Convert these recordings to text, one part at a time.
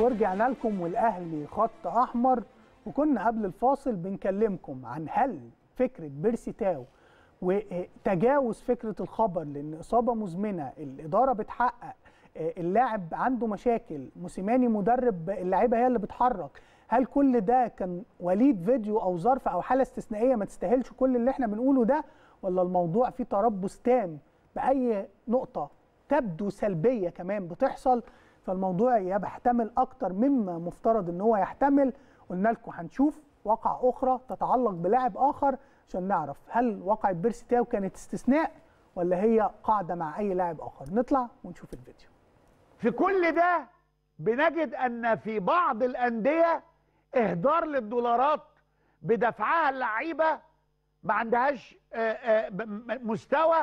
ورجعنا لكم والاهلي خط احمر وكنا قبل الفاصل بنكلمكم عن هل فكره بيرسي تاو وتجاوز فكره الخبر لان اصابه مزمنه الاداره بتحقق اللاعب عنده مشاكل موسيماني مدرب اللعيبه هي اللي بتحرك هل كل ده كان وليد فيديو او ظرف او حاله استثنائيه ما تستاهلش كل اللي احنا بنقوله ده ولا الموضوع فيه تربص تام باي نقطه تبدو سلبيه كمان بتحصل فالموضوع يحتمل اكتر مما مفترض ان هو يحتمل قلنا لكم هنشوف وقع اخرى تتعلق بلاعب اخر عشان نعرف هل واقعه بيرسي تاو كانت استثناء ولا هي قاعده مع اي لاعب اخر نطلع ونشوف الفيديو في كل ده بنجد ان في بعض الانديه اهدار للدولارات بدفعها اللعيبه ما عندهاش آه، آه، مستوى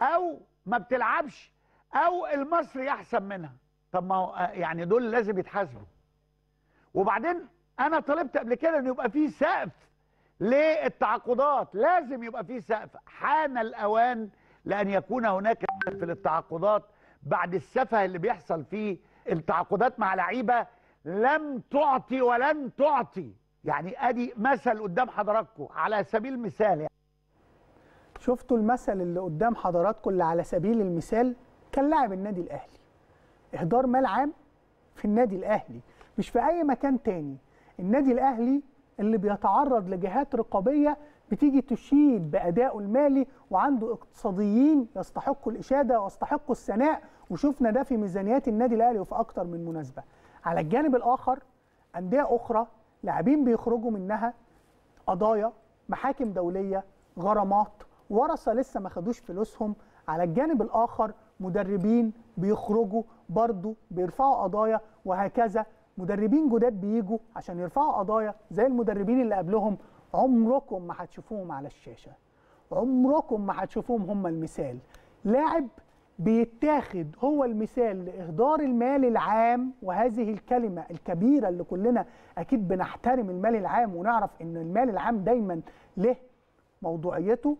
او ما بتلعبش او المصري احسن منها طب ما آه، يعني دول لازم يتحاسبوا وبعدين انا طلبت قبل كده ان يبقى في سقف للتعاقدات لازم يبقى في سقف حان الأوان لأن يكون هناك سقف للتعاقدات بعد السفه اللي بيحصل فيه التعاقدات مع لعيبة لم تعطي ولن تعطي يعني أدي مثل قدام حضراتكم على سبيل المثال يعني. شفتوا المثل اللي قدام حضراتكم اللي على سبيل المثال كان لاعب النادي الأهلي اهدار مال عام في النادي الاهلي مش في اي مكان تاني النادي الاهلي اللي بيتعرض لجهات رقابيه بتيجي تشيد بادائه المالي وعنده اقتصاديين يستحقوا الاشاده ويستحقوا الثناء وشفنا ده في ميزانيات النادي الاهلي وفي اكتر من مناسبه على الجانب الاخر انديه اخرى لاعبين بيخرجوا منها قضايا محاكم دوليه غرامات ورثه لسه ما خدوش فلوسهم على الجانب الاخر مدربين بيخرجوا برضه بيرفعوا قضايا وهكذا مدربين جداد بيجوا عشان يرفعوا قضايا زي المدربين اللي قبلهم عمركم ما هتشوفوهم على الشاشه عمركم ما هتشوفوهم هم المثال لاعب بيتاخد هو المثال لاهدار المال العام وهذه الكلمه الكبيره اللي كلنا اكيد بنحترم المال العام ونعرف ان المال العام دايما له موضوعيته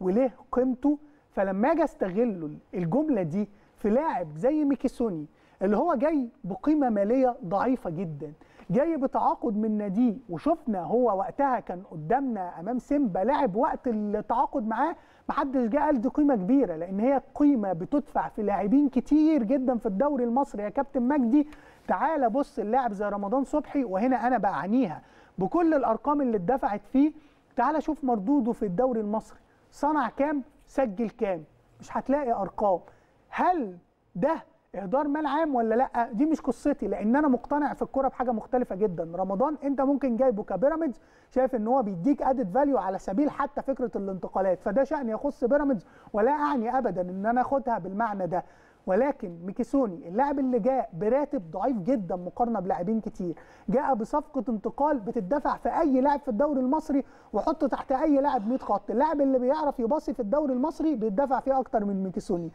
وله قيمته فلما اجي استغل الجمله دي في لاعب زي ميكيسوني اللي هو جاي بقيمه ماليه ضعيفه جدا جاي بتعاقد من ناديه وشفنا هو وقتها كان قدامنا امام سيمبا لاعب وقت التعاقد معاه محدش جه قال دي قيمه كبيره لان هي قيمه بتدفع في لاعبين كتير جدا في الدوري المصري يا كابتن مجدي تعالى بص اللاعب زي رمضان صبحي وهنا انا بعانيها بكل الارقام اللي اتدفعت فيه تعالى شوف مردوده في الدوري المصري صنع كام سجل كام مش هتلاقي ارقام هل ده اهدار مال عام ولا لا دي مش قصتي لان انا مقتنع في الكوره بحاجه مختلفه جدا رمضان انت ممكن جايبه كبيراميدز شايف ان هو بيديك ادد فاليو على سبيل حتى فكره الانتقالات فده شان يخص بيراميدز ولا اعني ابدا ان انا اخدها بالمعنى ده ولكن ميكيسوني اللاعب اللي جاء براتب ضعيف جدا مقارنه بلاعبين كتير جاء بصفقه انتقال بتدفع في اي لاعب في الدوري المصري وحطه تحت اي لاعب 100 خط اللاعب اللي بيعرف يباصي في الدوري المصري بيدفع فيه اكتر من ميكيسوني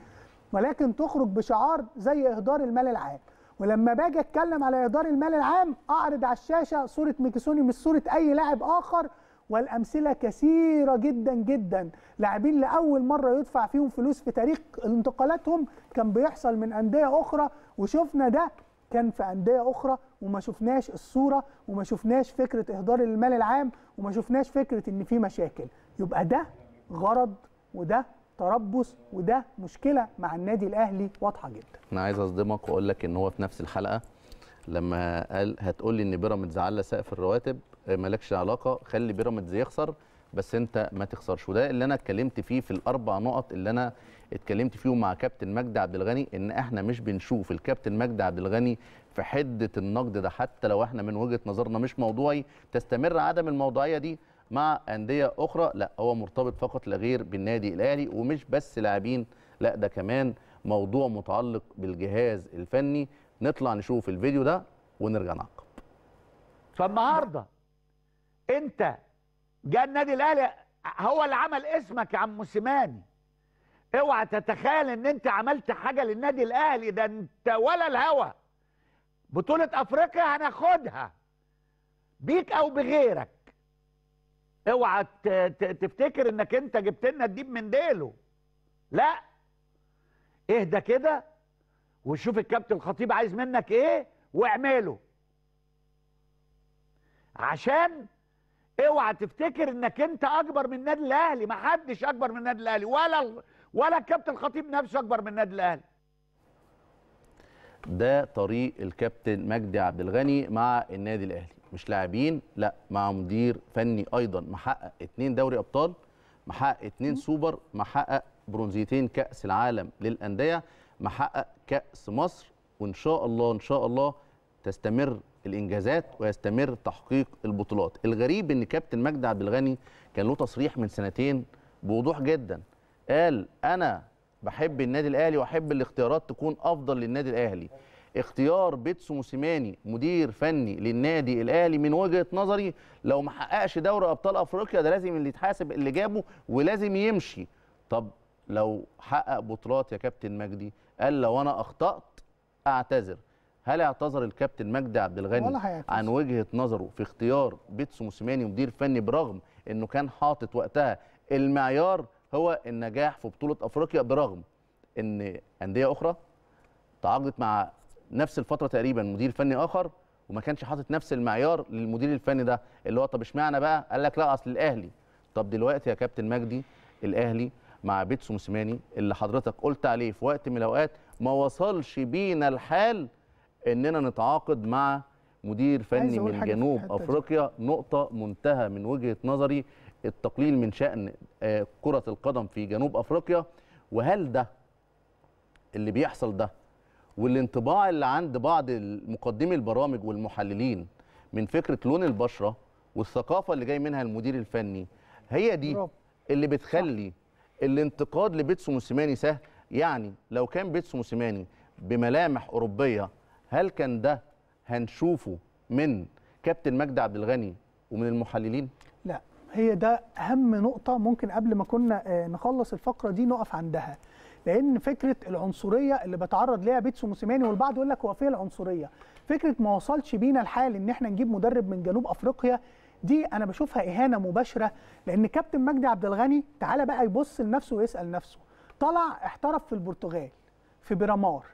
ولكن تخرج بشعار زي اهدار المال العام ولما باجي اتكلم على اهدار المال العام اعرض على الشاشه صوره ميكيسوني مش صوره اي لاعب اخر والامثله كثيره جدا جدا لاعبين لاول مره يدفع فيهم فلوس في تاريخ انتقالاتهم كان بيحصل من انديه اخرى وشفنا ده كان في انديه اخرى وما شفناش الصوره وما شفناش فكره اهدار المال العام وما شفناش فكره ان في مشاكل يبقى ده غرض وده تربص وده مشكله مع النادي الاهلي واضحه جدا انا عايز اصدمك واقول لك ان هو في نفس الحلقه لما قال هتقول لي ان بيراميدز على سقف الرواتب مالكش علاقه خلي بيراميدز يخسر بس انت ما تخسرش وده اللي انا اتكلمت فيه في الاربع نقط اللي انا اتكلمت فيهم مع كابتن مجدي عبد الغني ان احنا مش بنشوف الكابتن مجدي عبد الغني في حده النقد ده حتى لو احنا من وجهه نظرنا مش موضوعي تستمر عدم الموضوعيه دي مع انديه اخرى لا هو مرتبط فقط لا غير بالنادي الاهلي ومش بس لاعبين لا ده كمان موضوع متعلق بالجهاز الفني نطلع نشوف الفيديو ده ونرجع نعقب فالنهارده انت جاء النادي الاهلي هو اللي عمل اسمك يا عم موسيماني اوعى تتخيل ان انت عملت حاجه للنادي الاهلي ده انت ولا الهوى بطوله افريقيا هناخدها بيك او بغيرك اوعى تفتكر انك انت جبت لنا الديب من ديله لا اهدى كده وشوف الكابتن الخطيب عايز منك ايه واعمله عشان اوعى تفتكر انك انت اكبر من النادي الاهلي ما حدش اكبر من النادي الاهلي ولا ولا الكابتن الخطيب نفسه اكبر من النادي الاهلي ده طريق الكابتن مجدي عبد الغني مع النادي الاهلي مش لاعبين لا مع مدير فني ايضا محقق اتنين دوري ابطال محقق اتنين سوبر محقق برونزيتين كاس العالم للانديه محقق كاس مصر وان شاء الله ان شاء الله تستمر الانجازات ويستمر تحقيق البطولات الغريب ان كابتن مجدي عبد الغني كان له تصريح من سنتين بوضوح جدا قال انا بحب النادي الاهلي واحب الاختيارات تكون افضل للنادي الاهلي اختيار بيتسو موسيماني مدير فني للنادي الاهلي من وجهه نظري لو ما حققش دوري ابطال افريقيا ده لازم اللي يتحاسب اللي جابه ولازم يمشي طب لو حقق بطولات يا كابتن مجدي قال لو انا اخطات اعتذر هل اعتذر الكابتن مجدي عبد الغني عن وجهه نظره في اختيار بيتسو موسيماني مدير فني برغم انه كان حاطط وقتها المعيار هو النجاح في بطوله افريقيا برغم ان انديه اخرى تعاقدت مع نفس الفتره تقريبا مدير فني اخر وما كانش حاطط نفس المعيار للمدير الفني ده اللي هو طب اشمعنى بقى قال لك لا اصل الاهلي طب دلوقتي يا كابتن مجدي الاهلي مع بيتسو موسيماني اللي حضرتك قلت عليه في وقت من الاوقات ما وصلش بينا الحال اننا نتعاقد مع مدير فني من جنوب افريقيا نقطه منتهى من وجهه نظري التقليل من شان آه، كره القدم في جنوب افريقيا وهل ده اللي بيحصل ده والانطباع اللي عند بعض مقدمي البرامج والمحللين من فكره لون البشره والثقافه اللي جاي منها المدير الفني هي دي اللي بتخلي الانتقاد لبيتسو موسيماني سهل يعني لو كان بيتسو موسيماني بملامح اوروبيه هل كان ده هنشوفه من كابتن مجدي عبد الغني ومن المحللين؟ لا هي ده اهم نقطه ممكن قبل ما كنا آه، نخلص الفقره دي نقف عندها لان فكره العنصريه اللي بتعرض ليها بيتسو موسيماني والبعض يقول لك هو فين العنصريه فكره ما وصلش بينا الحال ان احنا نجيب مدرب من جنوب افريقيا دي انا بشوفها اهانه مباشره لان كابتن مجدي عبد الغني تعالى بقى يبص لنفسه ويسال نفسه طلع احترف في البرتغال في بيرامار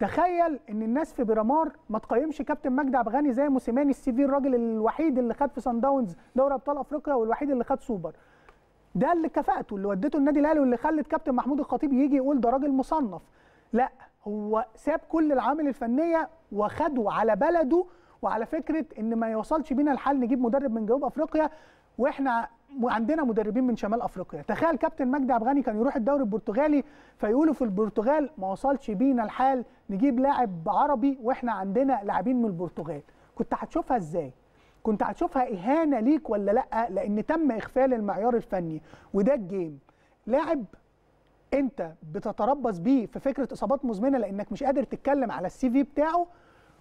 تخيل ان الناس في بيرامار ما تقيمش كابتن مجدي عبد الغني زي موسيماني السي في الراجل الوحيد اللي خد في سان داونز دوري ابطال افريقيا والوحيد اللي خد سوبر ده اللي كفاته اللي ودته النادي الاهلي واللي خلت كابتن محمود الخطيب يجي يقول ده راجل مصنف لا هو ساب كل العوامل الفنيه وخده على بلده وعلى فكره ان ما يوصلش بينا الحال نجيب مدرب من جنوب افريقيا واحنا عندنا مدربين من شمال افريقيا تخيل كابتن مجدي عبد الغني كان يروح الدوري البرتغالي فيقولوا في البرتغال ما وصلش بينا الحال نجيب لاعب عربي واحنا عندنا لاعبين من البرتغال كنت هتشوفها ازاي كنت هتشوفها اهانه ليك ولا لا لان تم اغفال المعيار الفني وده الجيم لاعب انت بتتربص بيه في فكره اصابات مزمنه لانك مش قادر تتكلم على السي في بتاعه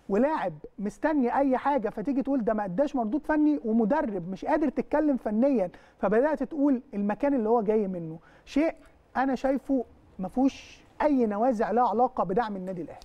ولاعب مستني اي حاجه فتيجي تقول ده ما اداش مردود فني ومدرب مش قادر تتكلم فنيا فبدات تقول المكان اللي هو جاي منه شيء انا شايفه ما فيهوش اي نوازع لها علاقه بدعم النادي الاهلي